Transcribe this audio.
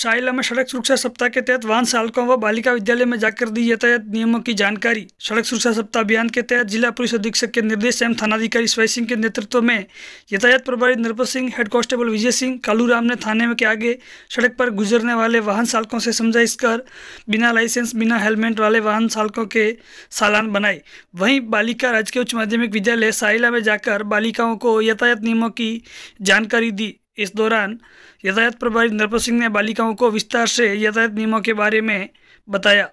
शाइला में सड़क सुरक्षा सप्ताह के तहत वाहन चालकों व बालिका विद्यालय में जाकर दी यातायात नियमों की जानकारी सड़क सुरक्षा सप्ताह अभियान के तहत जिला पुलिस अधीक्षक के निर्देश एवं थानाधिकारी स्वय सिंह के नेतृत्व में यातायात प्रभारी नरपत सिंह हेड कांस्टेबल विजय सिंह कालूराम ने थाने में के आगे सड़क पर गुजरने वाले वाहन चालकों से समझाइश कर बिना लाइसेंस बिना हेलमेट वाले वाहन चालकों के सालान बनाए वहीं बालिका राजकीय उच्च माध्यमिक विद्यालय साइला में जाकर बालिकाओं को यातायात नियमों की जानकारी दी इस दौरान यातायात प्रभारी नरपत सिंह ने बालिकाओं को विस्तार से यातायात नियमों के बारे में बताया